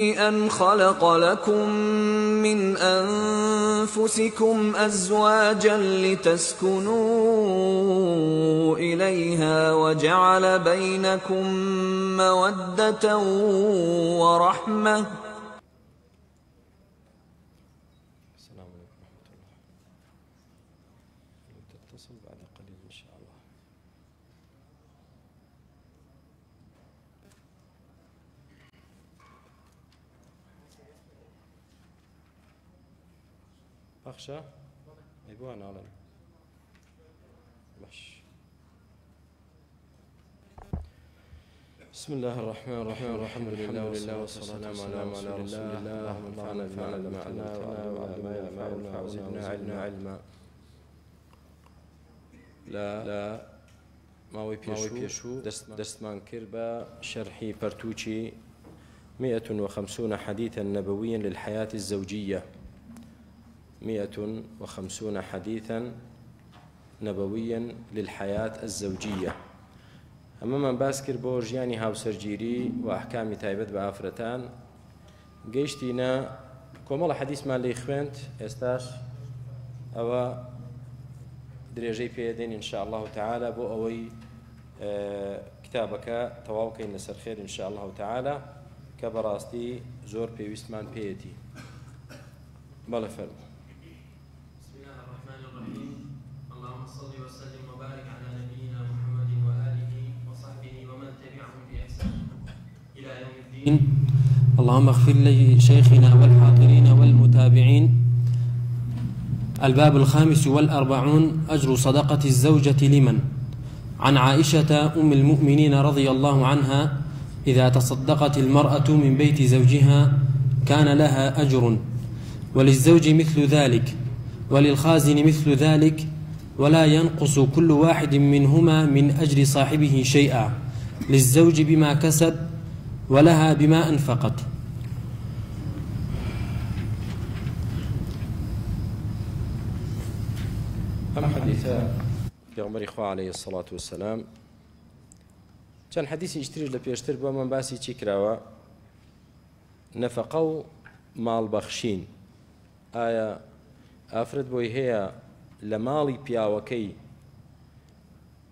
أن خلق لكم من أنفسكم أزواجا لتسكنوا إليها وجعل بينكم مودة ورحمة أخشى يبوها نعلم وحش بسم الله الرحمن الرحيم الحمد لله والصلاة والسلام على رسول الله اللهم انفعنا بما علمتنا وعلمنا ما ينفعنا وزدنا علما علما لا لا ماوەی دست دەستمان کرد شرحي برتوشي پەرتوچی 150 حديثا نبويا للحياة الزوجية مئة وخمسون حديثا نبويا للحياة الزوجية أما من باسكر بورج يعني بۆ ژیانی هاوسەرگیری و ئەحکامی تایبەت بە حديث ما اللي خوينت استاش أو دريجي في يدين إن شاء الله تعالى بۆ كتابك تواوكي نسر خير إن شاء الله تعالى كبراستي زور بيوستمان بيتي بلا بەڵە اللهم اغفر لشيخنا والحاضرين والمتابعين الباب الخامس والأربعون أجر صدقة الزوجة لمن عن عائشة أم المؤمنين رضي الله عنها إذا تصدقت المرأة من بيت زوجها كان لها أجر وللزوج مثل ذلك وللخازن مثل ذلك ولا ينقص كل واحد منهما من أجر صاحبه شيئا للزوج بما كسب ولها بما أنفقت أم حديث پیغمبری إخوة عليه الصلاة والسلام كان حديث يشتري لە پێشتر بما باسي باسی نفقوا مع البخشين آية أفرد بوي هي لمالي بيا وكي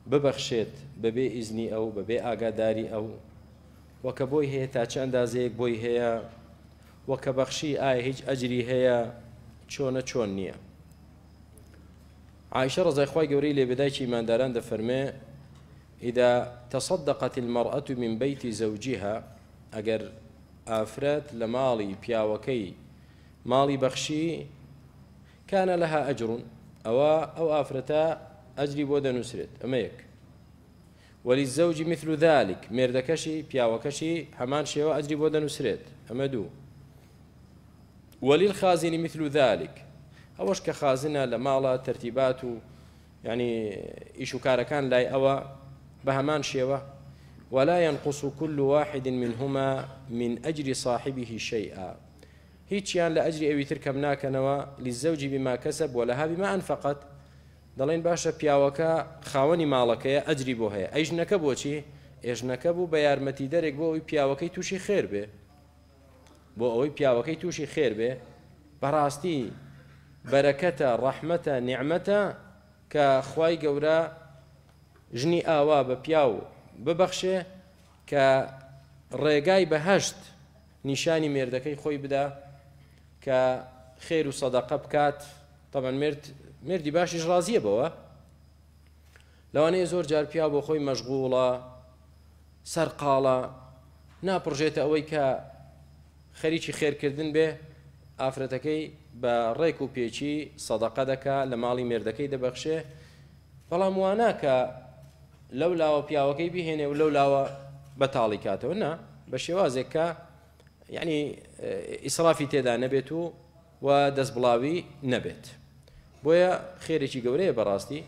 ببخشيت ببي ببەخشێت أو ببي ئەو أو وكبوي هي تاچ تا بوي هي وكبخشي اي هيج اجري هي چونه چونيه عائشة رضي الله جوري لبداية من داران دفرمي إذا تصدقت المرأة من بيت زوجها أجر آفرات لمالي بياوكي مالي بخشي كان لها أجر أو أو آفرتا أجري بودا نسرت أميك وللزوج مثل ذلك ميردكشي بيا وكشي شێوە ئەجری أجري بودن ئەمە أمدو وللخازن مثل ذلك أوش كخازنة لما لە ماڵە يعني إيشو كاركان لا و بهمان لای ولا ينقص كل واحد منهما من أجر صاحبه شيئا هيتشيان لأجر أبي تركم نوى للزوج بما كسب ولها بما أنفقت دەڵێن باشە پیاوەکە خاوەنی ماڵەکەی ئەجری بۆ هەیە ئەیژنەکە بۆچی ئێژنەکە بوو بە یارمەتی دەرێک بۆ ئەوی پیاوەکەی تووشی خێر بێ بۆ ئەوەی پیاوەکەی تووشی خێر بێ بەڕاستی بەرەکەتە ڕەحمەتە نیعممەتە کە خی گەورە ژنی ئاوا بە پیاو ببەخشێ کە ڕێگای بەهشت نیشانی مێردەکەی خۆی بدا کە خێر و سەدەقە بکات تەمەەن مرد مردی باشیش ڕازیە بەوە لەوانەیە زۆر جار پیا بۆ خۆی مەشغوڵە سەرقاڵە ناپڕژێتە ئەوەی کە خەریکی خێرکردن بێ ئافرەتەکەی بە ڕێک و پێچی سەدەقە دەکا لە ماڵی مێردەکەی دەبەخشێ بەڵام واناکە لەو لاوە پیاوەکەی بهێنێ و لەو لاوە بەتاڵی کاتەوە نا بە شێوازێکە یعنی ئیسرافی تێدا نەبێت و و دەست بڵاوی نەبێت. بويا بۆیە شي قوري براستي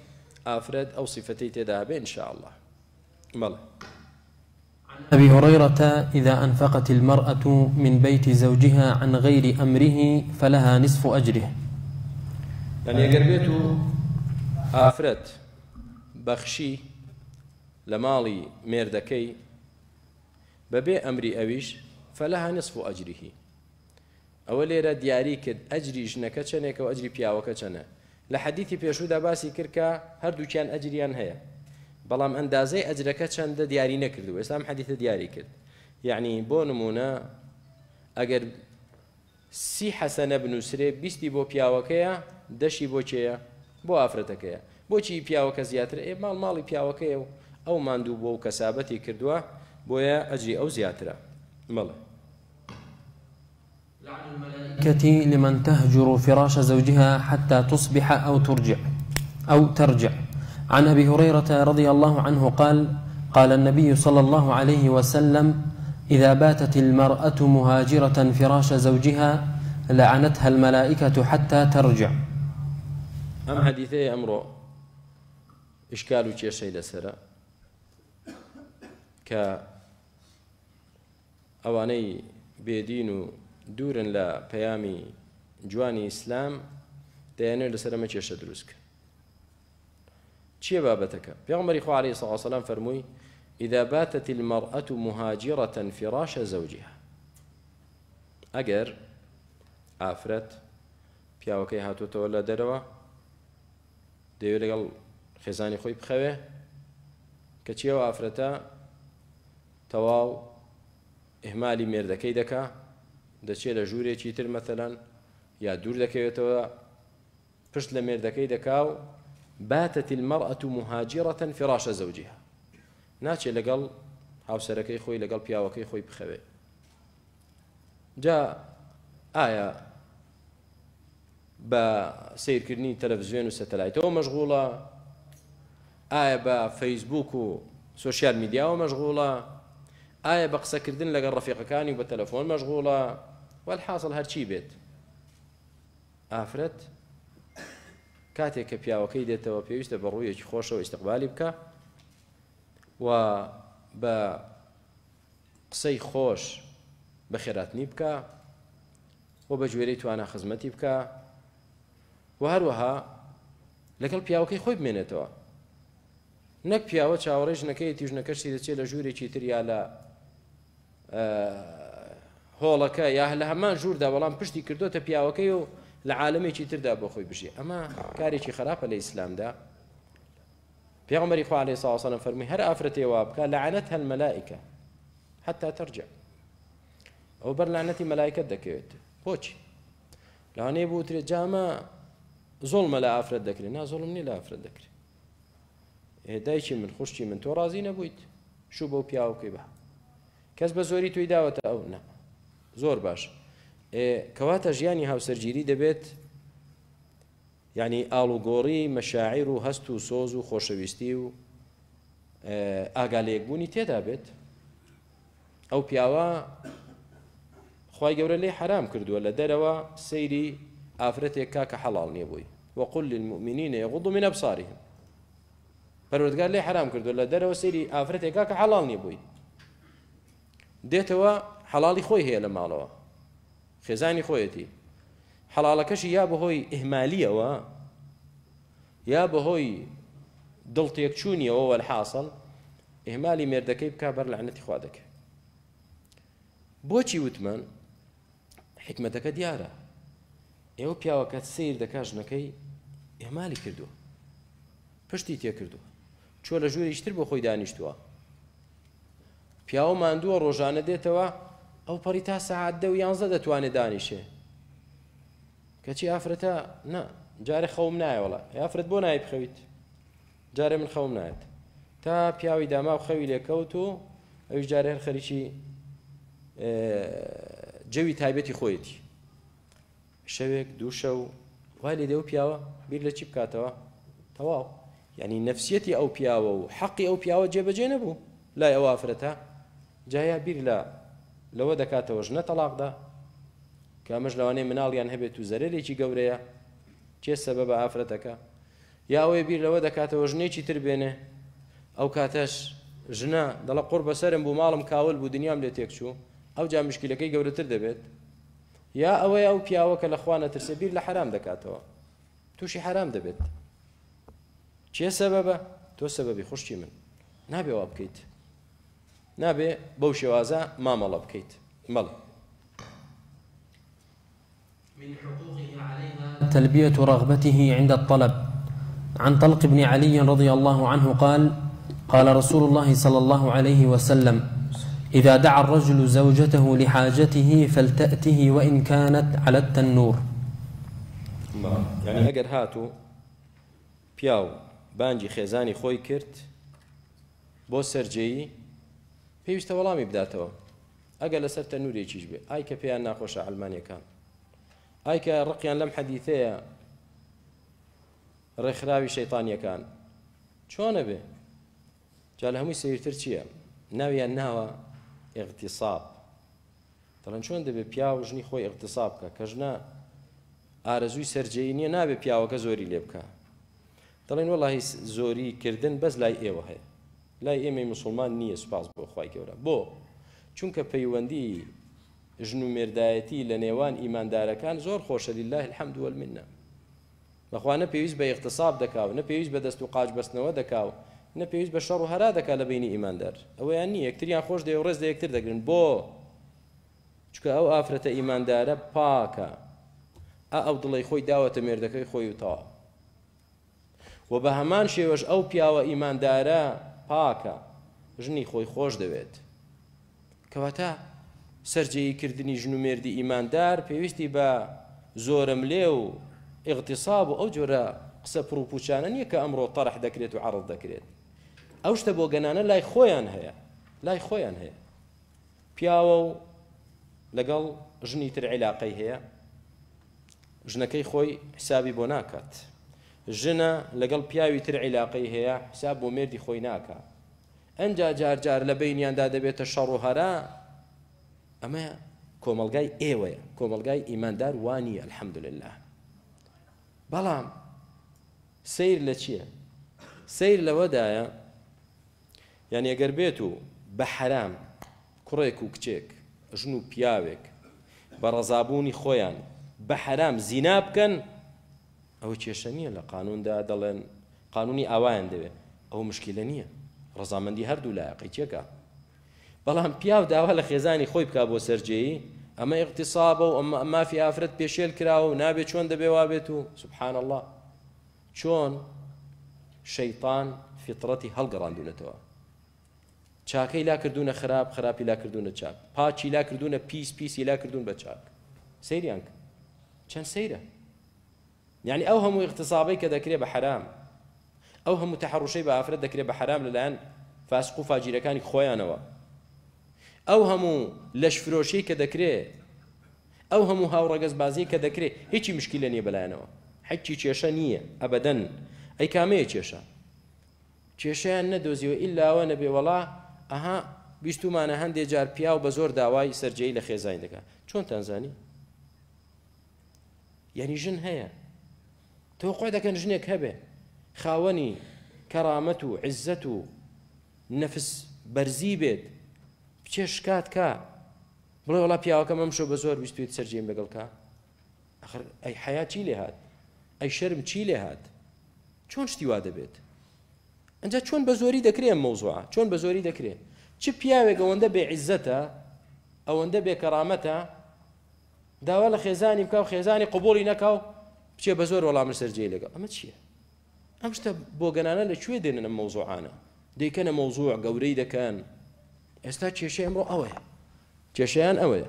افرد او صفتي تێدا ان شاء الله بەڵێ أبي هريرة إذا أنفقت المرأة من بيت زوجها عن غير أمره فلها نصف أجره يعني قربيتو افرد بخشي لمالي ميردكي ببي امري اويش فلها نصف اجره اولي رد ياريك اجري کرد ئەجری ژنەکە چنێک و لە حەدیتی پێشودا باسی کردکە هەردووکیان ئەجریان هەیە بەڵام ئەندازەی ئەجرەکە چەندە دیاری نەکردو ئێسلام حەدیتە دیاری کرد یعنی بۆ نمونە ئەگەر سی حەسەنە بنووسرێ بیستی بۆ پیاوەکەیە دەشی بۆچەیە بۆ ئافرەتەکەیە بۆچی پیاوەکە زیاتر ئێ ماڵ ماڵی پیاوەکەیە و ئەو ماندوو بۆ و کەسابەتی کردووە بۆیە ئەجری ئەو زیاترە مەڵە الملائكة لمن تهجر فراش زوجها حتى تصبح أو ترجع أو ترجع عن أبي هريرة رضي الله عنه قال قال النبي صلى الله عليه وسلم إذا باتت المرأة مهاجرة فراش زوجها لعنتها الملائكة حتى ترجع أم حديثي أمره إشكال شيء لسرا ك أواني بيدينو دورن لا پیامی جوانی اسلام لسرم چیش دروس لەسەر چی بابت دروست پیامبری چیە علی صلی الله سەڵسەلام فرمی إذا باتت المرأة مهاجرة فراش زوجها ئەگەر ئافرەت پیاوەکەی هاتوتەوە لە دەرەوە دەوێت خزانی خوب خواه بخەوێ کە چیەوە ئافرەتە تەواو ئهمالی مێردەکەی دەکا دەچێت لە ژوورێکی تر مەثلەن یا دوور دەکەوێتەوە پشت لە مێردەکەی دەکاو باتت المرأة مهاجرة فراش زوجها ناچێ لەگەڵ هاوسەرەکەی خۆی لەگەڵ پیاوەکەی خۆی بخەوێ جا ئایا بە سیرکردنی تەلەڤزیۆن و سەتەلایتەوە مەشغوڵە ئایا بە فەیسبوک و سوۆسیال میدیاوە مەشغوڵە ئایا بە قسەکردن لەگەڵ ڕفیقەکانی بە تەلەفۆن مەشغوڵە والحاصل هەرچی بێت ئافرەت کاتێک کە پیاوەکەی دێتەوە پێویستە بە ڕوویەکی خۆشەوە استقبالی بکە و ب قسەی خوش بخيرات نيبكا وبجويريت وانا خدمتي بك وهروها خزمەتی بکە و هەروەها لەگەڵ پیاوەکەی خۆی بمێنێتەوە نەک پیاوە چاوەڕێژ نەکەی تیژنەکەشی دەچێت لە ژوورێکی هۆڵەکە یا لە هەمان ژووردا بەڵام پشتی کردوتە پیاوەکەی و لە عاالمێکی تردا بۆ خۆی بژی ئەمە کارێکی خراپە لە ئیسلامدا پێغمەری خوالێ ساوسانە فەرمی هەر ئافرەتێوا بکە لەعەت هەل مەلایکە حتا تەرجە ئەو بەر لاەتی مەلایکت دەکەوێت بۆچی لاانەیە بوو ترێت جامە زۆڵمە لە ئافرەت دەکرێت نا زۆڵمنی لە ئافرەت دەکرێت ئێدایکی من خوشتی من تۆ رازی نەبوویت شو بەو پیاوکەی بە کەس بە زۆری توی داوەتە ئەو نە زۆر باش کەواتە ژیانی هاوسەرگیری دەبێت ینی ئاڵوگۆڕی مەشاعیر و هەست و سۆز و خۆشەویستی و ئاگالەیەکبوونی تێدا بێت ئەو پیاوە خی گەورە لێ حرام کردووە لە دەرەوە سەیری ئافرەتێک کاکە حەڵال نییە بووی وەقل للمؤمنینە یغض من ابصارهم پەروەردگار لێ حرام کردو لە دەرەوە سەیری ئافرەتێک کاکە حەڵال نییە بووی دێتەوە حەڵی خۆی هەیە لە ماڵەوە خێزانی خۆیەتی حەڵالەکەشی یا بەهۆی ئهمالیەوە یا بەهۆی دڵتێکچوونیەوە وە حاصل ئهمالی مێردەکەی بک بەر لەعنەتی خوا دەکە بۆچی وتمان حکمتەکە دیارە ئێوە پیاوەکەت سیر دەکژنەکەی ئێمالی کردو پشتی تێکردو چۆ لە ژووری شتر بۆ خۆی دانیشتووە پیاوە ماندووە ڕۆژانە دێتەوە ئەو پەری تا سەعات دە و یانزە دەتوانێت دانیشێ کەچی ئافرەتە نە جارێ خەوم نایەوەڵە یافرەت بۆ نای بخەویت جارێ من خەوم نایێت تا پیاوی داما و خەوی لێکەوت و ئەوش جارێ هەر خەریکی جەوی تایبەتی خۆیەتی شەوێک دوو شەو وای لێ دێ و پیاوە بیر لە چی بکاتەوە تەواو ینی نفسیەتی ئەو پیاوە و حەقی ئەو پیاوە جێبەجێ نەبوو لای ئەو ئافرەتە جایا بیر لە لەوە دەکاتەوە ژنە تەلاقدا کامەش لەوانەیە مناڵیان هەبێت و زەرێکی گەورەیە چێ سەبە بە ئافرەتەکە یاوەی بیر لەوە دەکاتەوە ژنێکی تر بێنێ ئەو کاتەش ژنە دەڵە قڕ بەسرم بوو ماڵم کاول بوو دنیام لێ تێک چوو ئەو جا مشکلەکەی گەورەتر دەبێت یا ئەوەی ئەو پیاوە کە لەخواانە ترسە بیر لە حرام دەکاتەوە تووشی حرام دەبێت چێ سەبە بە تۆ سەبەبی خوشتی من نابێ وا بکەیت بوشي مالب كيت شێوازە من حقوقه علينا تلبية رغبته عند الطلب عن طلق بن علي رضي الله عنه قال قال رسول الله صلى الله عليه وسلم إذا دعا الرجل زوجته لحاجته فلتأته وإن كانت على التنور يعني أجر هاتو بياو بانجي خيزاني خوي كرت بو سرجي ولامی اگر پێویستە وەڵامی بداتەوە ئەگەر لەسەر تەنوورێکیش بێ ئایکە پێیان ناخۆشە ئەلمانیەکان ئایکە ڕقیان لەم حەدیثەیە ڕێکخراوی شەیتانیەکان چۆنە بێ جا لە هەمووی سەیرتر چییە ناویان ناوە ئێغتیساب دەڵەن چۆن دەبێ پیا و ژنی خۆی ئەغتیساب بکە آرزوی ژنا ئارەزووی سەررجەی نییە نابێ پیاوەکە زۆری لێ بکە دەڵێن وەڵی زوری کردن بس لای ایوه هست لای ئێمەی مسلمان نییە سوپاس بۆ خی گەورە بۆ چونکە پەیوەندی ژن و مێردایەتی لە نێوان ئیماندارەکان زۆر خۆشە لله الحەمد وەل منە بەخواانە پێویست بە اقتصاب دەکاو نە پێویست بە دەست و قاچ بەستنەوە دەکاو نە پێویست بە شەڕ و هەرا دەکا لە بینی ئیماندار ئەوەیان نی یەکتریان خۆش دێ و ڕێز دە یەکتر دەگرن بۆ چکە ئەو ئافرەتە ئیماندارە پاکە ئا ئەو دڵی خۆی داوەتە مێردەکەی خۆی وتەوە و بە هەمان شێوەش ئەو پیاوە ئیماندارە پاکە ژنی خۆی خۆش دەوێت کەواتە سەررجەیکردنی ژن و مێردی ئیماندار پێویستی بە زۆرم لێ و ئیقتصاب و ئەو جۆرە قسە پرروپوچانە نییە کە ئەمڕۆ تەرەح دەکرێت و عرض دەکرێت ئەو شتە بۆ گەنانە لای خۆیان هەیە لای خۆیان هەیە پیاوە و لەگەڵ ژنی تر عیلاقەی هەیە ژنەکەی خۆی حسابی بۆ ناکات ژنە لەگەڵ پیاوی تر عیلاقی هەیە حساب بۆ مردی خۆی ناکە ئەجا جارجار لە بینیاندا دەبێتە شەڕ و هەرا ئەمە کۆمەلگای ئێوەیە کۆمەلگای ئیماندار وانی الحەمدلله بەڵام سیر لە چییە؟ سیر لەوەدایە یان ئەگەر بێت و بە حرام کوڕێک و کچێک ژن و پیاوێک بە ڕەزابوونی خۆیان بە حرام زینا بکەن ئەوە کێشە نییە لە قانوندا دەڵێن قانونی ئاوایان دەوێت ئەو مشکلە نییە ڕزامەندی هەردوو لایەقی تێکە بەڵام پیاو داوا لە خێزانی خۆی بک بۆ سەررجەیی ئەمە اقتصابە و ئەمە مافی ئافرەت پێشێل کراوە و نابێت چۆن دەبێ وابێت و سبحان الله چۆن شەیطان فطرەتی هەڵگەڕاندونەتەوە چاکەی لا کردوونە خراپ خراپی لا کردوونە چاک پاچی لا کردوونە پیس پیسی لا کردوون بە چاک سریان چەند سەیرە يعني ئەو اغتصابي اقتصابی کە دەکرێت بە حرام ئەو هەموو تەحڕوشەی بە ئافرەت دەکرێت بە حرام لەلایەن فاسق و فاجیرەکانی خۆیانەوە ئەو هەموو لەشفرۆشی کە دەکرێت ئەو هەموو هاوڕەگەز بازی کە دەکرێت هیچی مشکیلە نیە بەلایەنەوە حەکی کێشە نییە ئەبەدەن ئەی کامەیە کێشە جار پیا و بە زۆر داوای سەررجەی لە تنزاني يعني جن تەنزانی تۆ خۆی دەکەن ژنێک هەبێ خاوەنی کەرامەت و عزت و نەفس بەرزی بێت بچێ شکات کا بڵێ وڵا پیاوەکەم ئەمشۆ بە زۆر بیست سەررجێن بەگەڵکە ئەی حیا چی لێ هاات ئەی شەرم چی لێ هاات چۆن شتی وا دەبێت ئەجا چۆن بە زۆری دەکرێن مەوزوعە چۆن بە زۆری دەکرێت چ پیاوێک ئەوەندە بێ عیزەتە ئەوەندە بێ کەرامەتە داوا لە خێزانی بکە و خێزانی قوبولی نەکاو بچێ بە زۆر وەڵامە سەررجێ لەگە ئەمە چییە؟ ئەم شتە بۆ گەنانە لەکوێ دێنە مەوزوعانە دیکەنە مەوزوع گەورەی دەکەن ئێستا کێشەی ئەمڕۆ ئەوەیە کێشیان ئەوەیە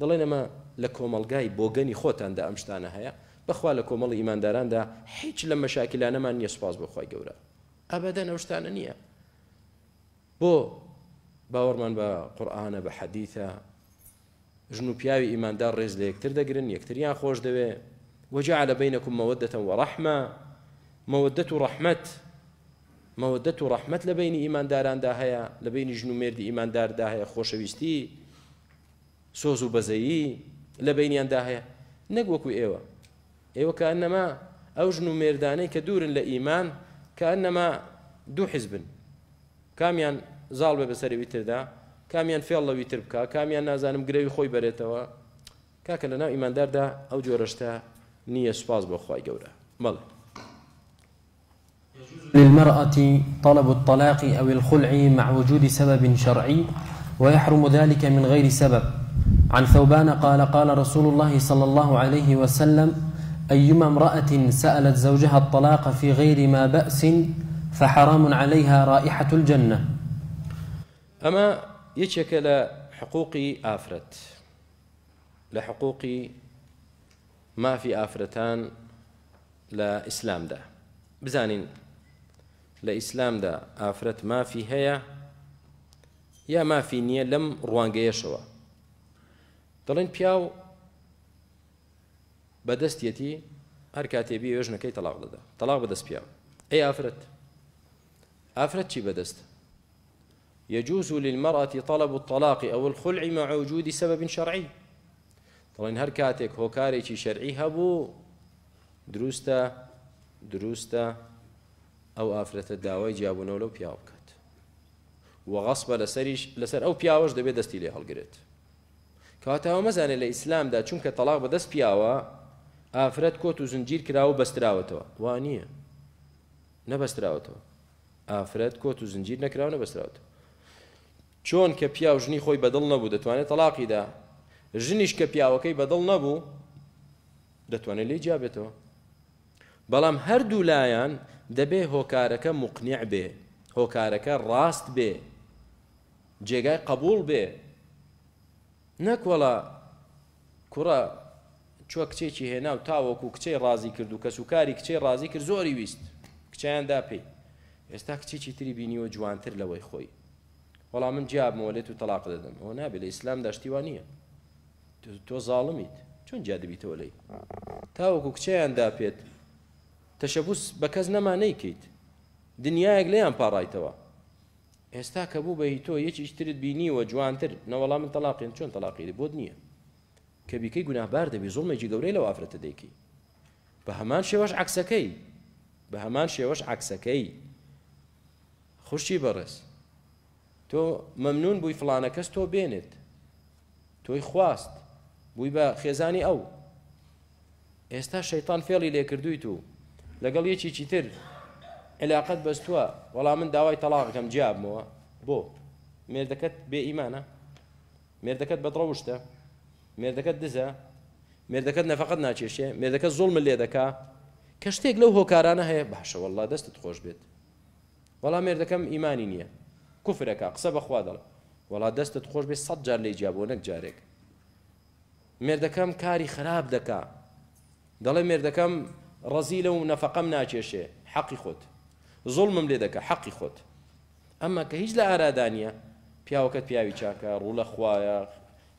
دەڵێن ئەمە لە کۆمەلگای بۆگەنی خۆتاندا ئەم شتانە هەیە بەخوا لە کۆمەڵی ئیمانداراندا هیچ لە مەشاکیلانەمان نییە سوپاس بخوای گەورە ئەبەدەن ئەو شتانە نییە بۆ باوەڕمان بە قورآانە بە حەدیتە ژن و پیاوی ئیماندار ڕێز لە یەکتر دەگرن یەکتریان خۆش دەوێت وجعل بينكم مودة ورحمة مودة رحمة مودة رحمة لبين إيمان داران داهية لبين جنو مرد إيمان دار داهيا خوشويستي سوزو بزيي يان داهية نقوكو إيوة إيوة كأنما أو جنو مرداني كدور لإيمان كأنما دو حزب كاميان ظالبة بسري ويتر دا كاميان في الله ويتر بكا كاميان نازانم قريوي خوي بريتوا كاكا لنا إيمان دار دا أو جورشتا نيه سباز بۆ قوله بل للمرأة طلب الطلاق أو الخلع مع وجود سبب شرعي ويحرم ذلك من غير سبب عن ثوبان قال قال رسول الله صلى الله عليه وسلم أيما امرأة سألت زوجها الطلاق في غير ما بأس فحرام عليها رائحة الجنة أما يتشكل حقوق آفرت لحقوق ما في آفرتان مافی ئافرەتان آفرت ما في لە يا ما في نية لم مافی نییە لەم بياو بدست يتي بەدەستیەتی بي کاتێبی كي تەلاق دەدا طلاق بدست بياو أي آفرت آفرت شي بدست يجوز للمرأة طلب الطلاق أو الخلع مع وجود سبب شرعي دەڵێن هەر کاتێک هۆکارێکی شەرعی هەبوو دروستە دروستە ئەو ئافرەتە داوای جیابوونەوە لەو پیا بکات وەغەس بە لەسەریش لەسەر ئەو پیاوەش دەبێت دەستی لێ هەڵگرێت کاتەوە مەزانێت لە ئیسلامدا چونکە تەلاق بەدەست پیاوە ئافرەت کۆت و زنجیر کراوە بەستراوەتەوە وا نییە نەبەستراوەتەوە ئافرەت کۆت و زنجیر نەکراوە نەبەستراوەتەوە چۆن کە پیاوژنی خۆی بەدڵ نەبوو دەتوانێت تەلاقیدا ژنیش کە پیاوەکەی بەدڵ نەبوو دەتوانێت لی جابێتەوە بەڵام هەردوو لایەن دەبێ هۆکارەکە مقنیع بێ هۆکارەکە ڕاست بێ جێگای قبول بێ نەکوەڵە کوڕە چوە کچێکی هێنا و تاوەکو کچەی ڕازی کرد و کەس و کاری کچەی ڕازی کرد زۆری ویست کچیاندا پێی ئێستا کچێکی تری بینیوە جوانتر لەوەی خۆی وەڵام من جیابمەوە لێت و تەلاق دەدەم ئەو نابێت لە ئیسلام داشتیوان نییە تۆ زاڵمیت چۆن جادەبییتەوە لی تاوەکو کچیان داپێت تەشەبوس بە کەس نەما نەیکەیت دنیایەک لێیان پاڕایتەوە ئێستا کە بوو بەهی تۆ یەکیشترت بینیوە جوانتر نەوەڵام من تەلاقین چۆن تەلاقیری بۆ نییە کە بیکەی گوناهبار دەبی زڵمێکی گەورەی لە وافرەتە دەیکی بە هەمان شێوەش عکسەکەی بە هەمان شێوەش عکسەکەی خوشی بەڕێز تۆ مەمنون بووی فلانە کەس تۆ بێنێت تۆی خواست بووی بە خێزانی ئەو ئێستا شەیتان فێڵی لێکردویت و لەگەڵ یەکیی تر علااقت بەستووە وەڵام من داوای تەلاقەکەم جیابمەوە بۆ مێردەکەت بێ ئیمانە مێردەکەت بەدڕەوشتە مێردەکەت دزە مێردەکەت نەفقەت ناچێشێ مێردەکە زۆڵ من لێ دەکا کە شتێک لەو هۆکارانە هەیە باشە وله دەستت خۆش بێت وەڵام مێردەکەم ئیمانی نییە کوفرەکە قسە بەخوا دەڵ وڵا دەستت خۆش بێ سەد جار لێ جیابۆ نەک جارێک مردكم كاري خراب دكا دەڵێ مردكم رزيلة ونفقم و نەفقم حقي حەقی ظلم زڵمم لێ دەکە حەقی خۆت ئەمما کە هیچ لە ئارادانە پیاوەکەت پیاوی چاکە ڕوو لە خوایە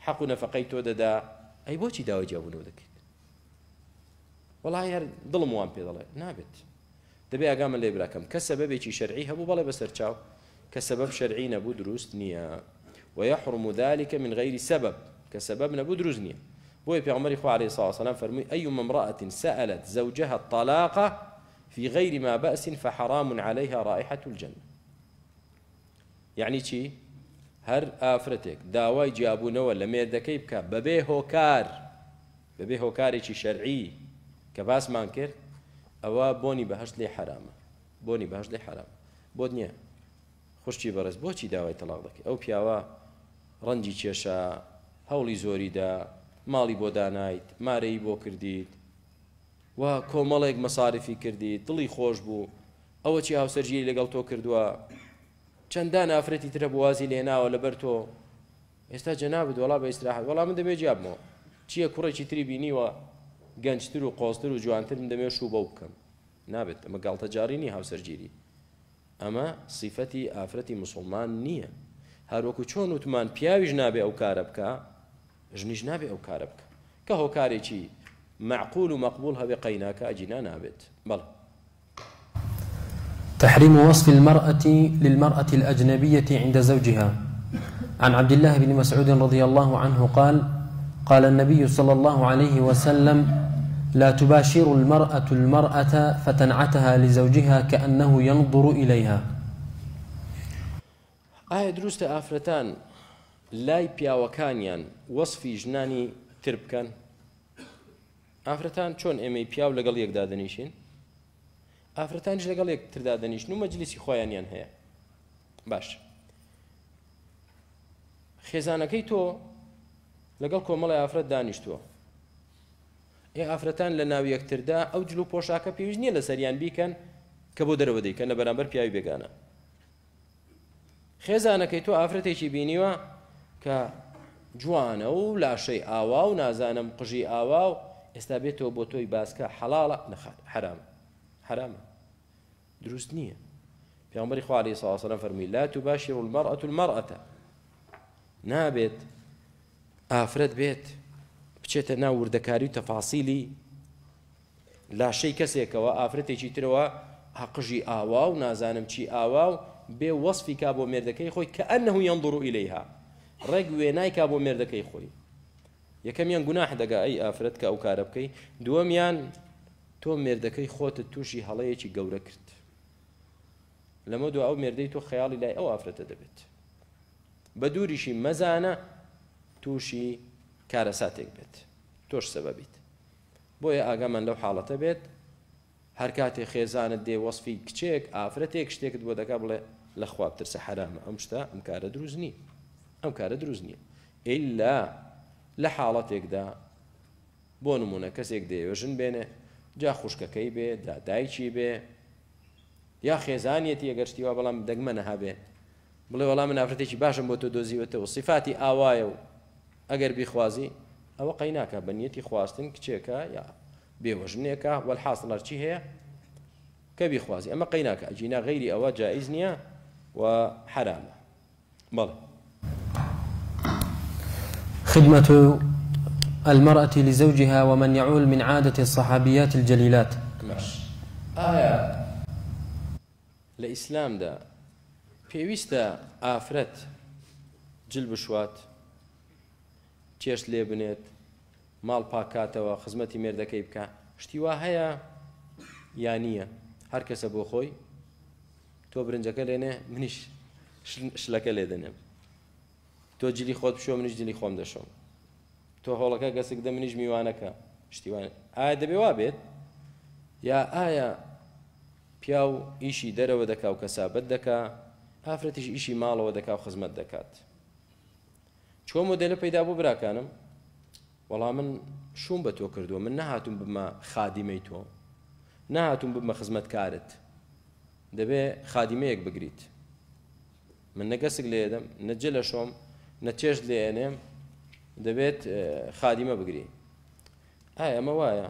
حەق و نەفقەی تۆ دەدا ئەی بۆچی داوای جیابونەوە دەکەیت أقام اللي دڵم وان پێ دەڵێ نابێت دەبێ ئاگامە لێ كسبب کە شرعي شەرعی هەبوو بەڵێ ويحرم ذلك من غير سبب كسبب نبو دروس نيا بوي بيغمري خو عليه الصلاة والسلام فرمي أي امرأة سألت زوجها الطلاق في غير ما بأس فحرام عليها رائحة الجنة يعني چی هر آفرتك داواي جیابوونەوە لە مێردەکەی بکە بەبێ هۆکار بەبێ هۆکارێکی شەرعی شرعي كباس مانكر ئەوە بوني بەهشت لي حرام بوني بەهشت لي حرام خوش نییە برز بەرز داواي داوای تەلاق دەکەی ئەو رنجي ڕەنجی هولي زوري زۆریدا ماڵی بۆ دانایت مارەی بۆ کردیت وا کۆمەڵێک مەساارفی کردی دڵی خۆش بوو ئەوە چی هاوسەرگیری لەگەڵ تۆ کردووە چەندان ئافرەتی ترە بوازی لێناوە لەبەر تۆ ئێستا جەناب دوڵا بە ئیسراحات وەڵام من دەبێ جیابمەوە چییە کوڕێکی تری بینیوە گەنجتر و قۆستر و جوانتر من دەمێ شو بەو بکەم نابێت ئەمە گاڵتەجارینی هاوسەرگیری ئەمە سیفەتی ئافرەتی مسلمان نییە هەروەکو چۆن وتمان پیاویش نابێ ئەو کارە بکە جنيش نابي أو كاربك كهو كاري شي معقول ومقبول مەقبول أجينا نابت ئەجینا تحريم وصف المرأة للمرأة الأجنبية عند زوجها عن عبد الله بن مسعود رضي الله عنه قال قال النبي صلى الله عليه وسلم لا تباشر المرأة المرأة فتنعتها لزوجها كأنه ينظر إليها آية دروس أفرتان لای پیاوەکانیان وەصفی ژنانی تر بکەن ئافرەتان چۆن ئێمەی پیاو لەگەڵ یەکدا دەنیشین ئافرەتانش لەگەڵ یەک تردا دەنیشن و مەجلیسی خۆیانیان هەیە باش خێزانەکەی تۆ لەگەڵ کۆمەڵی ئافرەت دانیشتووە ئێ ئافرەتان لە ناو یەکتردا ئەو جلو پۆشاکە پێویست نییە لە سەریان بیکەن کە بۆ دەرەوە دەیکەن لە بەرامبەر پیاوی بێگانە خێزانەکەی تۆ ئافرەتێکی بینیوە کە جوانە و لاشەی ئاوا و نازانم قژی ئاوا و ئێستا بێتەوە بۆ تۆی باسکە حەلاڵە نەخات حرام حرامە دروست نییە پیامبری خوارێ ساسەە فەرمی لا تو باشی و المەڕەت المەڕەتە نابێت ئافرەت بێت بچێتە ناو وردەکاری و تەفاسیلی لاشەی کەسێکەوە ئافرەتێکی ترەوە حقژی ئاوا و نازانم چی ئاوا و بێ وەصفی کا بۆ مێردەکەی خۆی کە ئەنەهو ينظر إليها ڕێگ وێنایکا بۆ مێردەکەی خۆی یەکەمیان گوناح دەگا ئەی ئافرەت کە ئەو کارە بکەی دووەمیان تۆ مێردەکەی خۆتە تووشی هەڵەیەکی گەورە کرد لەمە دو ئەو مێردەی تۆ خەیاڵی لای ئەو ئافرەتە دەبێت بە دووریشی مەزانە تووشی کارە ساتێک بێت تۆش سەبەبیت بۆیە ئاگامان لەو حاڵەتە بێت هەر کاتێک خێزانت دێ وەصفی کچێک ئافرەتێک شتێکت بۆ دەکا بڵێ لە خواب ترسە حرامە ئەم شتا ئەم کارە دروست نیە ئەم کارە دروست نییە ئللا لە حاڵەتێکدا بۆ نمونە کەسێک دەیێژن بێنێ جا خوشکەکەی بێ دایکی بێ یا خێزانیەتی ئەگەشتیوە بەڵام دەگمە نەها بێ بڵێ وەڵام من نافرەتێکی باشم بۆ تۆ دۆزیوەتەوە سیفاتی ئاوایە و ئەگەر بیخوازی ئەوە قەیناکە بەنیەتی خواستن کچێکە یا بێوەژنێکە وەحاصلەر چی هەیە کە بیخوازی ئەمە قەیناکە ئەجینا غیری ئەوە جایز نییە و حرامە بەڵێ خدمة المرأة لزوجها ومن يعول من عادة الصحابيات الجليلات باش آية لإسلام دا پێویستە آفرت جل بشوات چێش لێ بنێت مال باكاتا خزمەتی ميردا كيبكا شتیوا يعني هركس ابو خوي تو بۆ خۆی منيش برنجەکە لێنێ تۆ جلی خۆت بشۆ منیش جلی خۆم دەشۆم تۆ هەوڵەکە گەسک دە منیش میوانەکە شتیوان ئایا دەبێ وا بێت یا ئایا پیا و ئیشی دەرەوە دەکا و کەسابەت دەکا ئافرەتیش ئیشی ماڵەوە دەکا و خزمەت دەکات چۆ مۆدلە پەیدا بوو براکانم وەڵام من شوم بە تۆ کردووە من نهاتون بمە خادیمەی تۆ نهاتون بمە خزمەتکارت دەبێ خادیمەیەک بگریت من نەگەسک لێدەم نەجە لە شۆم نەچێژ لێنێم دەبێت خادیمە بگری ئایا ئەمە وایە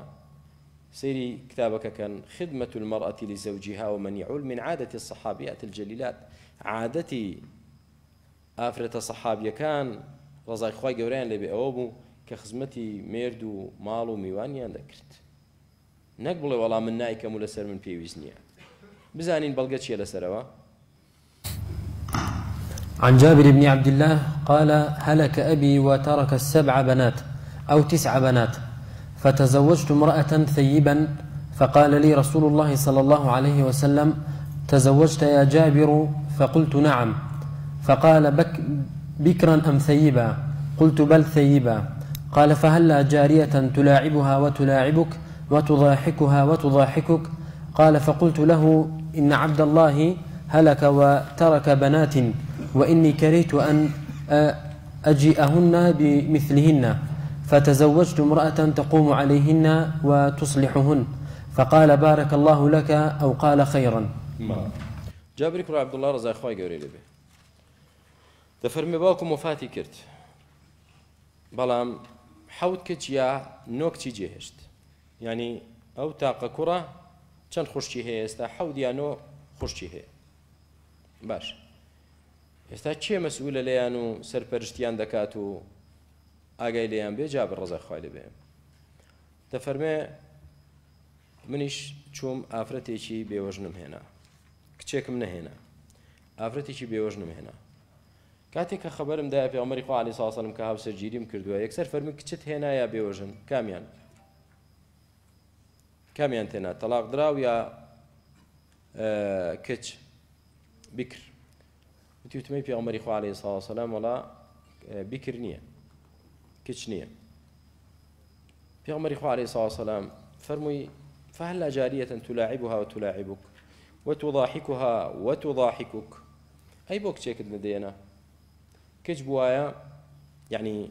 سيري كتابك كان خدمة المرأة لزوجها ومن يعول من عادة الصحابيات الجليلات عادتي آفرة الصحابية كان خی گەوریان لێبێ ئەوە بوو كخزمتي ميردو مالو ميوانيا ماڵ و میوانیان من نائك و سر من پێویست بزانين بزانین بەڵگە چیە عن جابر بن عبد الله قال هلك أبي وترك السبع بنات أو تسع بنات فتزوجت امرأة ثيبا فقال لي رسول الله صلى الله عليه وسلم تزوجت يا جابر فقلت نعم فقال بك بكرا أم ثيبا قلت بل ثيبا قال فهلا جارية تلاعبها وتلاعبك وتضاحكها وتضاحكك قال فقلت له إن عبد الله هلك وترك بنات وإني كرهت أن آه، أجيئهن بمثلهن فتزوجت امرأة تقوم عليهن وتصلحهن فقال بارك الله لك أو قال خيرا جابر كرو عبد الله رضا إخوائي قولي لبي دفرمي باوكم وفاتي كرت بلام حوت كت يا نوك تي جهشت يعني او تاقه كرة چند خوشتي هي استا حوت يا نو خوشتي هي باش ئێستا چێ مەسئولە لەیان و سەرپەرشتیان دەکات و ئاگای لەیان بێ جا بە ڕزای خۆی لەبێ دەفەرمێ منیش چوم ئافرەتێکی بێوەژنم هێنا کچێکم نەهێنا ئافرەتێکی بێوەژنم هێنا کاتێک کە خبرم دا پێمەری خوا علی ساسەم کە هاوسەرگیریم کردووە یەکسەر فەرمی کچت هێنایە بێوەژن کامیان کامیان تێنا تەلاق درا و یا کچ بکر تيوت مي في عمر يخوي عليه الصلاة والسلام ولا آه، بكرنيه كشنيه في عمر يخوي عليه الصلاة والسلام فرمي فهل جارية تلاعبها وتلاعبك وتضاحكها وتضاحكك أي بوك شيء كنا دينا كجبوايا يعني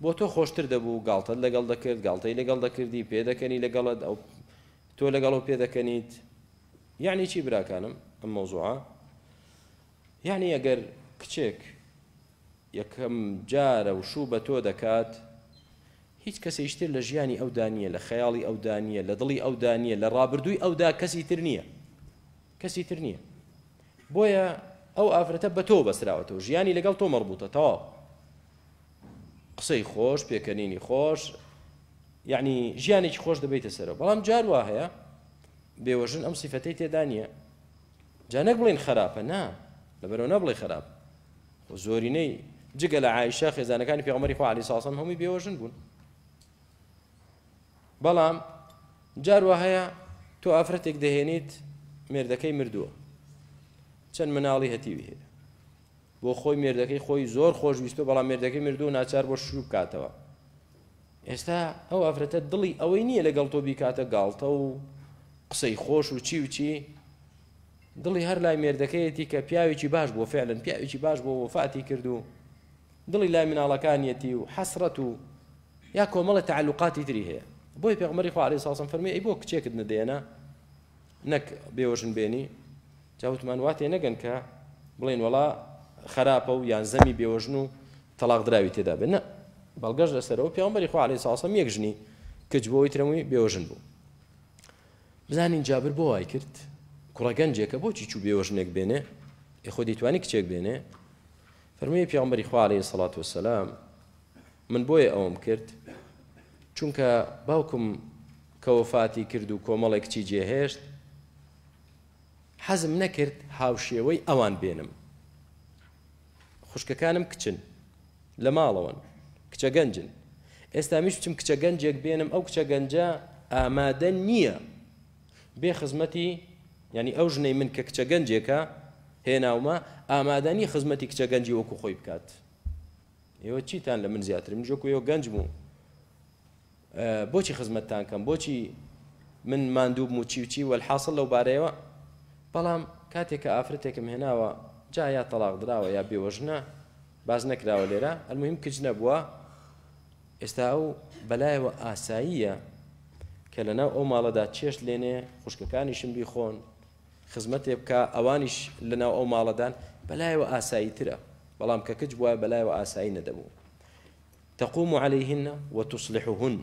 بو تو خوش تردبو قالت اللي قال ذكر قالت اللي قال ذكر دي بيدا كاني اللي قالت أو تو اللي قالوا بيدا كانيت يعني شي براك أنا الموضوعة یعنی ئەگەر کچێک یەکەم جارە و شوو بە تۆ دەکات هیچ کەسی شتر لە ژیانی ئەودانیە لە خەیاڵی ئەودانیە لە دڵی ئەودانیە لە ڕابردووی ئەودا کەسی تر نییە کەسی تر نییە بۆیە ئەو ئافرەتە بە تۆ بەسراوەتەوە ژیانی لەگەڵ تۆ مەڕبووتە تاوا قسەی خۆش پێکەنینی خۆش یعنی ژیانێکی خۆش دەبێتە سەرەوە بەڵام جار وا هەیە بێوەژن ئەم سیفەتەی تێدا نیە جانەک بڵین خراپە نا لەبەرەوە نەبڵی خراپ زۆرینەی جگە لە عیشە خێزانەکانی پێغمەری خوالی ساسن هەمووی بێوەژن بوون بەڵام جاروە هەیە تۆ ئافرەتێک دەهێنیت مێردەکەی مردووە چەند مناڵی هەتیوی هەیە بۆ خۆی مێردەکەی خۆی زۆر خۆشویستە بەڵام مێردەکەی مردو و ناچار بۆ شروع بکاتەوە ئێستا ئەو ئافرەتە دڵی ئەوەی نییە لەگەڵ تۆ بیکاتە گاڵتە و قسەی خۆش و چی و چی دڵی هەر لای مێردەکەیەتی کە پیاوێکی باش بۆ فعلن پیاوێکی باش بۆ وفاتی کرد و دڵی لای مناڵەکانیەتی و حەسرەت و یا کۆمەڵە تعلقاتی تری هەیە بۆی پێغمەری خوارێ ساسم فەرمی ئەی بۆ کچێکت نەدێنە نەک بێوەژن بێنی چاوتمان واتێ نەگەن کە بڵێن وڵا خراپە و یان زەمی بێوەژن و تەلاق دراوی تێدا بێن نە بەڵگەش لەسەرەوە پێغمبەری خوارێ ساسم یەکژنی کچ بۆی ترەمووی بێوەژن بوو بزانین جابر بۆ وای کرد کوڕەگەنجێکە بۆچی چوو بێوەژنێک بێنێ یخۆ دەیتوانی کچێک بێنێ فەرمی پیامبەری خوارێ سەڵات وسلام من بۆیە ئەوم کرد چونکە باوکم کەوەفاتی کرد و کۆمەڵێک کچی جێهێشت حەزم نەکرد هاوشێوەی ئەوان بێنم خوشکەکانم کچن لە ماڵەوەن کچە گەنجن ئێستا میش بچم کچە گەنجێک بێنم ئەو کچە گەنجە ئامادە نییە بێ خزمەتی ینی ئەو ژنەی من کە کچە گەنجێکە هێناومە ئامادانی خزمەتی کچە گەنجی وەکو خۆی بکات ئێوە چیتان لە من زیاتر منژۆکو ەوە گەنج بوو بۆچی خزمەتتان کەم بۆچی من ماندوو بم و چیوچی وەحاصل لەو بارەیەوە بەڵام کاتێککە ئافرەتێکم هێناوە جا یا تەلاق درراوە یا بێوەژنە باز نەکراوە لێرە ئەلمهم کچ نەبووە ئێستا ئەو بەلایەوە ئاساییە کە لەناو ئەو ماڵەدا چێش لێنێ خوشکەکانیشم بیخۆن خزمەتێ بکە ئەوانیش لەناو ئەو ماڵەدان بەلایەوە ئاساییترە بەڵام کە کچ وایە بەلایەوە ئاسایی نەدەبوو تەقوم عليهن وتصلحهن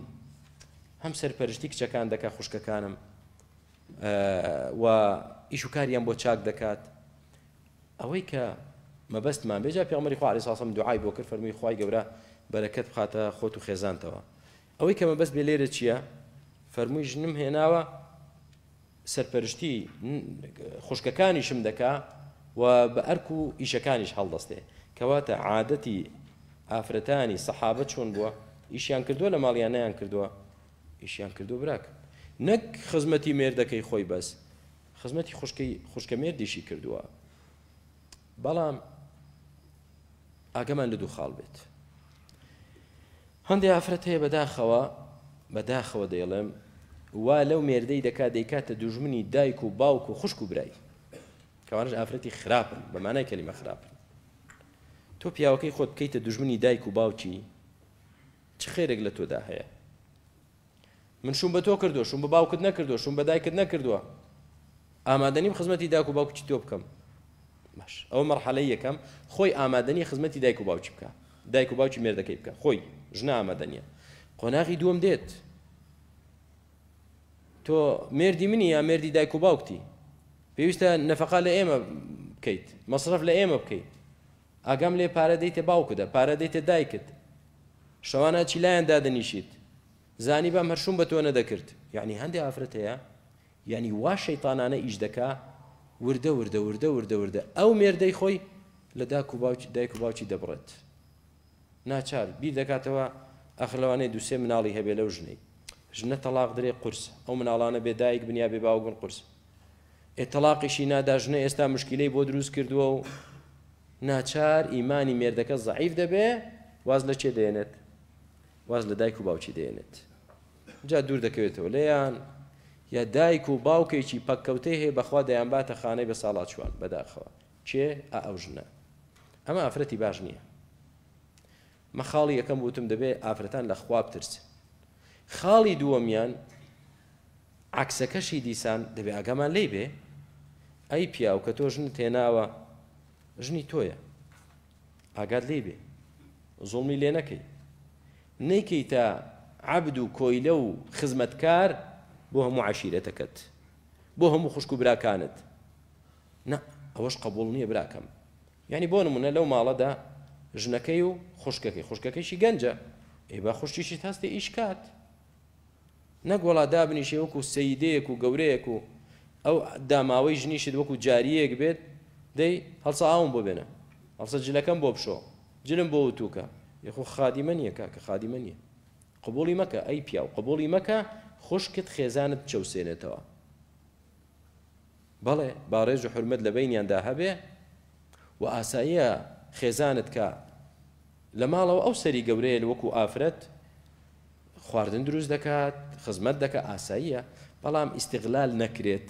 هەم سەرپەرشتی کچەکان دەکا خوشکەکانم و ئیش و کاریان بۆ چاک دەکات ئەوەی کە مەبەستمان بێجا پێمەری خوا علیساسم دوعای بۆ کرد فەرمی خی گەورە بەرەکەت بخاتە خۆت و خێزانتەوە ئەوەی کە مەبەست بێ لێرە چییە فەرمووی ژنم هێناوە سەرپەرشتی خوشکەکانیشم دەکا و بە ئەرک و ئیشەکانیش هەڵدەستێ کەواتە عادەتی ئافرەتانی سەحابە چۆن بووە ئیشیان کردووە لە ماڵیان نیان کردووە ئیشیان کردو براک نەک خزمەتی مێردەکەی خۆی بەس خزمەتی خوشکی خوشکە مێردیشی کردووە بەڵام ئاگەمان لە دوو خاڵ بێت هەندێک ئافرەت هەیە بەداخەوە بەداخەوە دەیڵێم وا لەو مێردەی دەکا دەیکاتە دوژمنی دایک و باوک و خوشک و برایی کەوانش ئافرەتی خراپن بەمانای کەلیمە خراپن تۆ پیاوەکەی خۆت بکەیتە دوژمنی دایک و باوکی چ خێرێک لە تۆدا هەیە من شوم بە تۆ کردو شوم بە باوکت نەکردو شوم بە دایکت نەکردووە ئامادەنیم خزمەتی داک و باوکی تۆ بکەم باش ئەو مەرحەلەی یەکەم خۆی ئامادەنی خزمەتی دایک و باوکی بکە دایک و باوکی مێردەکەی بکە خۆی ژنا ئامادەنیە قۆناغی دووەم دێت تۆ مردی منی یا مردی دایک و باوکتی پێویستە نەفقا لە ئێمە بکەیت مەصرف لە ئێمە بکەیت ئاگام لێ پارە دەیتە باوکدا پارە دەیتە دایکت شەوانە چی لایەن دادنیشیت زانی بام هەرشوم بە تۆ نەدەکرد یعنی هەندێک ئافرەت هەیە یعنی وا شەیتانانە ئیش دەکا وردە وردە وردە وردە وردە ئەو مێردەی خۆی لە داک و باوکی دایک و باوکی دەبڕێت ناچار بیر دەکاتەوە ئەخلەوانەی دووسێ مناڵی هەبێ لەو ژنەی ژنە تەلاق درێ قرس ئەو مناڵانە بێدایک بنیا بێ باوگون قرس ئێتەلاقیشی نادا ژنە ئێستا مشکلەی بۆ دروست کردووە و ناچار ئیمانی مێردەکە زعیف دەبێ واز لە چێ دێنێت واز لە دایک و باوکی دێنێت جا دوور دەکەوێتەوە لەیان یا دایک و باوکێکی پەککەوتەی هەیە بەخوا دەیان باتە خانەی بە ساڵات شوان بەداخەوە چێ ئا ئەو ژنە ئەمە ئافرەتی باش نییە مەخاڵی یەکەم وتم دەبێ ئافرەتان لە خواب ترسێت خاڵی دووەمیان عکسەکەشی دیسان دەبێ ئاگەمان لی بێ ئەی پیا و کە تۆ ژن تێناوە ژنی تۆیە ئاگات لی بێ زڵمی لێ نەکەی نەیکەی تا عبد و کۆیلە و خزمەتکار بۆ هەموو عشیرەتەکەت بۆ هەموو خوشک و براکانت نە ئەوەش قبول نییە براکەم یعنی بۆ نمونە لەو ماڵەدا ژنەکەی و خوشکەکەی خوشکەکەیشی گەنجە ئێ بە خوشتیشی هەستی ئیشکات نەک وڵا دابنیشی وەکو سیدەیەک و گەورەیەک و ئەو داماوەی ژنیشت وەکو جاریەک بێت دەی هەڵسا ئاوم بۆ بێنە هەڵسە جلەکەم بۆ بشۆ جلم بۆ وتوکە یخۆ خادیمە نیەکە کە خادیمە نیە قبولی مەکە ئەی پیا و قبولی مەکە خوشکت خێزانت چەوسێنێتەوە بەڵێ باڕێژ و حرمت لە بینیاندا هەبێ و ئاساییە خێزانت کە لە ماڵەوە ئەو سەری گەورەیە وەکو ئافرەت خواردن دروست دەکات خزمەت دەکە ئاساییە بەڵام ئیسیقلال نەکرێت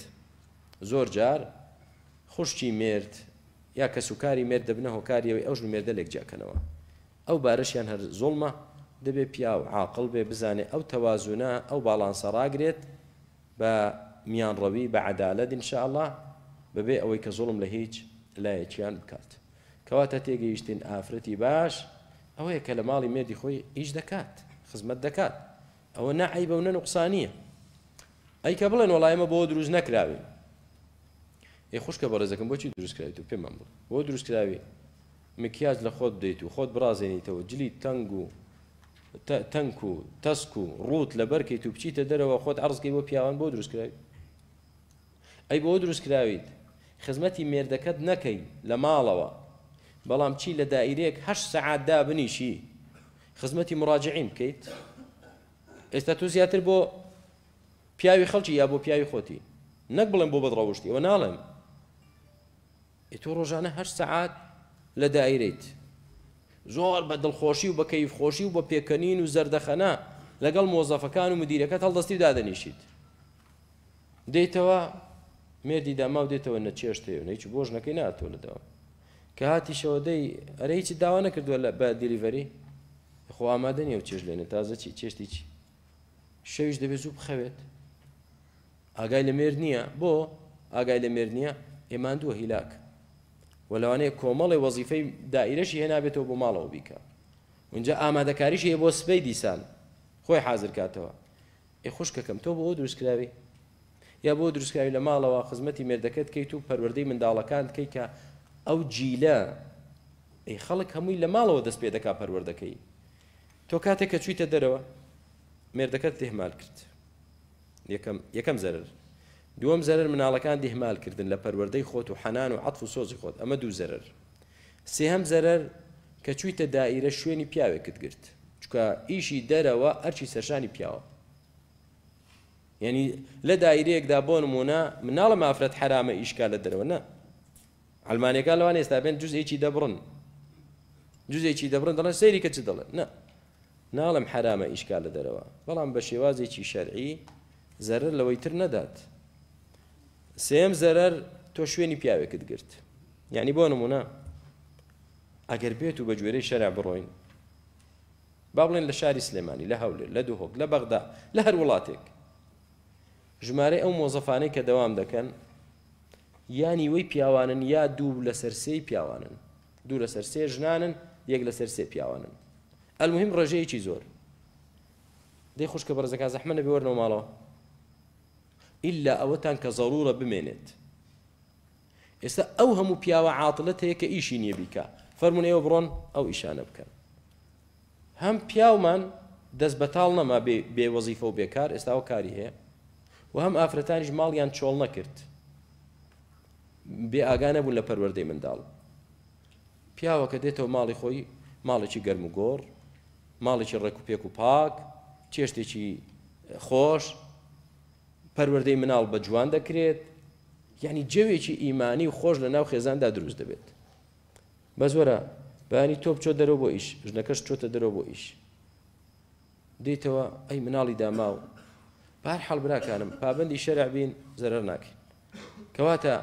زۆر جار خوشتی مرد یا کە سوکاری مرد دەبنە هۆکاریەوەی ئەو ژن مێردە لێک جاکەنەوە ئەو بارەشیان هەر زۆڵمە دەبێ پیا و عاقل بێ بزانێ ئەو تەوازوونە ئەو باڵانسەڕاگرێت بە میانڕەوی بە عدالەت انشاءله ببێ ئەوەی کە زۆڵم لە هیچ لایەکیان بکات کەواتە تێگەیشتین ئافرەتی باش ئەوەیە کە لە ماڵی مێردی خۆی ئیش دەکات خزمەت دەکات ئەوە نەعیبە و نە نقصانیە ئەی کە بڵێن وڵایمە بۆ دروست نەکراوی ێ خوشکە بەڕێزەکەم بۆچی دروستکراوی و پێمان بڵ بۆ دروستکراوی مکیاج لە خۆت بدەیت و خۆت بڕازێنیتەوە جلی تەنگ و تەنک و تەسک و ڕوت لە بەرکەیت و بچیتە دەرەوە خۆت ئەرزگەی بۆ پیاوان بۆ دروستکراوی ئەی بۆ دروستکراویت خزمەتی مێردەکەت نەکەی لە ماڵەوە بەڵام چی لە دائیرێک هەش سەعات دابنیشی خزمەتی مراجعین بکەیت ئێستا تو زیاتر بۆ پیاوی خەڵکی یا بۆ پیاوی خۆتی نەک بڵێم بۆ بەدڕەوشتی ئەوە ناڵێم تۆ ڕۆژانە هەر سەعات لە دایریت زۆر بە دڵخۆشی و بە کەیف خۆشی و بە پێکەنین و زەردەخەنا لەگەڵ مۆزەفەکان و مدیرەکەت هەڵدەستی دادەنیشیت دێتەوە مێردی داماو دێتەوە نەچێشتێ و نەیچ بۆژ نەکەی ناتۆ لەداوە کە هاتی شەوەدەی ئەرەی چی داوا نەکردووە بە دیلیڤەری خۆ ئامادە نیە و چێش لێنە تازە چی چێشتی چی شەویش دەبێت زوو بخەوێت ئاگای لە مێر نییە بۆ ئاگای لە مێر نییە ئێماندووە هیلاک وەلەوانەیە کۆمەڵی وەزیفەی دائیرەشی هێنابێتەوە بۆ ماڵەوە بیکە اونجا ئامادەکاریش هەیە بۆ سبەی دیسان خۆی حاضر کاتەوە ئێ خوشکەکەم تۆ بۆ دروستکراوی یا بۆ دروستکراوی لە ماڵەوە خزمەتی مێردەکەت کەیت و پەروەردەی منداڵەکان کەی کە ئەو جیلە ئەی خەڵک هەمووی لە ماڵەوە دەست پێ دەکا پەروەردەکەی تۆ کاتێک کە چویتە دەرەوە مێردەکەت تێحمال کرد یەکەم زەرر دووەم زەرر مناڵەکان دیهمالکردن لە پەروەردەی خۆت و حەنان و عەتف و سۆزی خۆت ئەمە دوو زەرر سێهەم زەرەر کە چوویتە دائیرە شوێنی پیاوێکت گرت چکە ئیشی دەرەوە ئەرچی سەرشانی پیاوە یعنی لە دایرەیەکدا بۆ نمونە مناڵە مافرەت حرامە ئیشکا لە دەرەوە نە ئەلمانەکان لەوان ئێستا بێن جوزێکی دەبڕن جوزێکی دەبڕن دەڵێن سەیری کە چ دەڵێن نە ناڵم حرامە ئیشکال لە دەرەوە بەڵام بە شێوازێکی شەرعی زەرر لەوەی تر نەدات سێم زەرەر تۆ شوێنی پیاوێکت گرت یعنی بۆ نمونە ئەگەر بێت و بە گوێرەی شەرع بڕۆین با بڵێن لە شاری سلێمانی لە هەولێر لە دووهۆک لە بەغدا لە هەر وڵاتێک ژمارەی ئەو مۆزەفانەی کە دەوام دەکەن یانی وەی پیاوانن یا دوو لەسەر سێی پیاوانن دوو لەسەر سێ ژنانن یەک لەسەر سێ پیاوانن المهم ڕێژەیەکی زۆر دەی خوشکە بەرزەکە زەحمەە بێوەرنەوە ماڵەوە ئللا ئەوەتان کە زەڕورە بمێنێت ئێستا ئەو هەموو پیاوە عاتلت هەیە کە ئیشی نییە بیکە فەرمونەوە بڕۆن ئەو ئیشانە بکەن هەم پیاومان دەست بەتاڵ نەما بێوەزیفە و بێکار ئێستا ئەو کاری هەیە و هەم ئافرەتانیش ماڵیان چۆڵ نەکرد بێ ئاگانە بوون لە پەروەردەی منداڵ پیاوە کە دێتەوە ماڵی خۆی ماڵێکی گەرم و گۆڕ ماڵێکی ڕێکوپێک و پاک چێشتێکی خۆش پەروەردەی مناڵ بە جوان دەکرێت یعنی جوێکی ئیمانی و خۆش لە ناو خێزاندا دروست دەبێت بە زۆرە بەانی تۆ بچۆ دەرەوە بۆ ئیش ژنەکەش چۆتە دەرەوە بۆ ئیش دیتەوە ئەی مناڵی داماو پار حەڵ براکانم پابندی شەرع بین زەرەر ناکەین کەواتە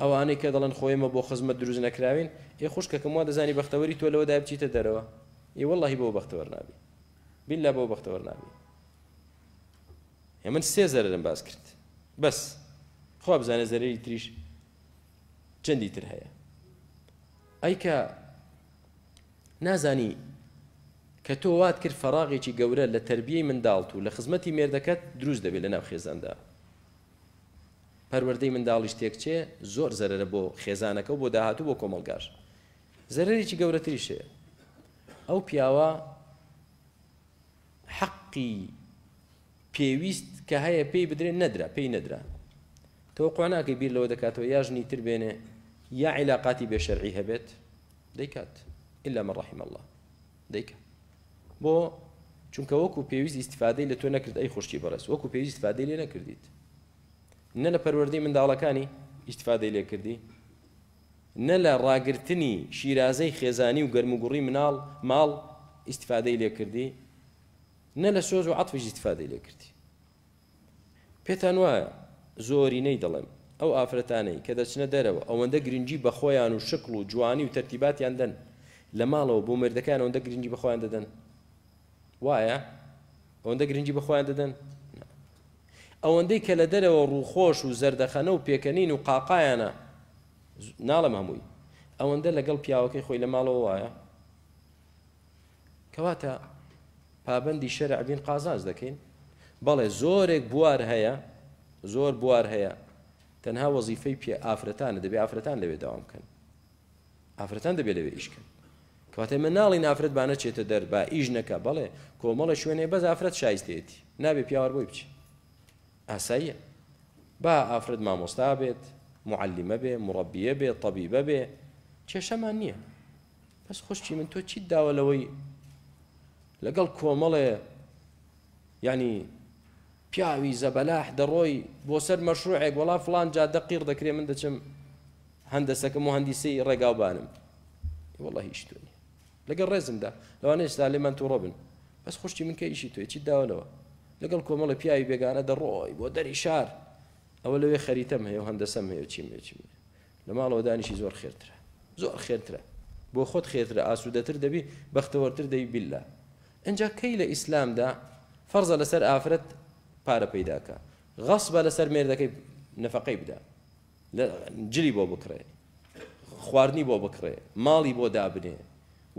ئەوانەی کە دەڵن خۆیمە بۆ خزمەت دروست نەکراوین ێ خوشکەکەم وا دەزانی بەختەوەری تۆ لەوە دای بچیتە دەرەوە ئی واللهی بۆ بەختەوەرنابی بیللا بۆ بەختەوەرنابی هێ من سێ زەرم باز کرد بەس خوا بزانە زەرری تریش چەندی تر هەیە ئەیکە نازانی کە تۆ وات کرد فەراغێکی گەورە لە تربیەی منداڵت و لە خزمەتی مێردەکەت دروست دەبێت لە ناو خێزاندا پەروەردەی منداڵیش تێکچێ زۆر زەرە بۆ خێزانەکە و بۆ داهاتوو بۆ کۆمەلگاش زەرێکی گەورەتریشەیە ئەو پیاوە حەقی پێویست کە هەیە پێی بدرێن نەدرا پێی نەدرا تۆ قواناکە بیر لەوە دەکاتەوە یا ژنی تر بێنێ یا عیلااقاتی بێشەرعی هەبێت دەیکات إلا من رحم الله دەیکات بۆ چونکە وەکو پێویست استفادەی لە تۆ نەکرد ئەی خوشتی بەرەس وەکو پێویست استفادەی لێ نەکردیت نە لە پەروەردەی منداڵەکانی استفادەی لێ کردی نە لە ڕاگررتنی شیرازەی خێزانی و گەرموگوڕی مناڵ ماڵ ئیسفادەی لێکردی نە لە سۆز و عاتفش ئیسفادەی لێکردی پێتان وایە زۆرینەی دەڵێم ئەو ئافرەتانەی کە دەچنە دەرەوە ئەوەندە گرنگی بە خۆیان و شکل و جوانی و تەرتیباتیان دەن لە ماڵەوە بۆ مردەکان ئەوەندە گرنگی بەخۆیان دەدەن وایە ئەوەندە گرنگی بەخۆیان دەدەن ئەوەندەی کە لە دەرەوە ڕووخۆش و زەردەخەنە و پێکەنین و قاقایانە ناڵە مامووی ئەوەندە لەگەڵ پیاوەکەی خۆی لە ماڵەوە وایە کەواتە پابندی شەرە ئەبین قازانز دەکەین بەڵێ زۆرێک بوار هەیە زۆر بوار هەیە تەنها وەزیفەی پێ ئافرەتانە دەبێ ئافرەتان لەوێ داوام بکەن ئافرەتان دەبێت لەوێ ئیشکن کەواتە من ناڵی نافرەت بانەچێتە دەر با ئیش نەکە بەڵێ کۆمەڵە شوێنێ بەز ئافرەت شایستێتی نابێ پیاوە بۆی بچی ئاساییە با ئافرەت مامۆستا بێت به بێ به بێ به بێ کێشەمان بس خوش چی من تو چی داولوی لقل کومله يعني پیاوی زبلاح دروی بۆ سەر مەشروعێک وڵا فلان جا دقیر دکری من دەچم هەندەسەکەم والله هەندیسی لقل رزم هیچتونی لو ڕێزمدا لەوانە ئێستا لێمان تووڕە بن بەس خوشتی من که ئیشی توێ چیت لقل لەگەڵ کۆمەڵی پیاوی بگانه دروی بۆ دەری اول وی مه ئەوە لەوێ خەریتەم هەیە و هەندەسەم هەیە چیم چیم لە ماڵەوە دانیشی زۆر خێرترە زۆر خێرترە بۆ خۆت خێترە ئاسوودەتر دەبی بەختەوەتر دەی بیللا ئەجا کەی لە ئیسلامدا فەرزە لەسەر ئافرەت پارە پیداکە غەس بە لەسەر مێردەکەی نەفقەی بدا جلی بۆ بکره خوارنی بۆ بکره مالی بۆ دابنێ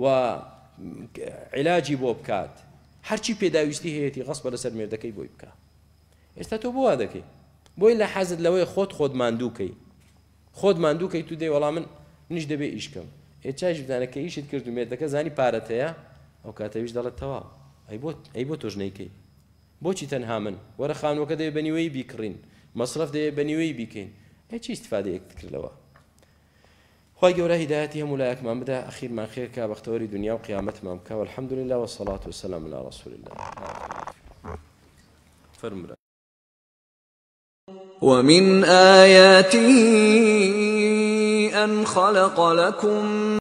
و علاجی بۆ بکات هر چی پیدا غەس بە غصب لسر بۆی بکە ئێستا تۆ استاتو وا دەکەی بۆی لە حەزت لەوەی خۆت خۆت مادووکەی خۆت مادووکەی تو دێ وەڵام من نیش دەبێ ئیشکەم ئێ چای ژدانەکە ئیشت کرد و مێردەکە زانی پارەتەیە ئەو کاتەویش دەڵێت تەواو ئەی بۆ ئەی بۆ تۆژنەیکەی بۆچی تەنها من وەرە خانوەکە دەوێ بەنیوەی بیکڕین مەصرف دەیە بەنیوەی بیکەین ئە چی استفادە یەکتکردەوە خی گەورە هیداەتی هەموو لایەکمان بدا ئەخیرمان خێرکە بەختەوەری دنیا و قیامەتمان بکە الحمدلله وسلاات وسلام لا رسول الله فرمرا ومن آياته أن خلق لكم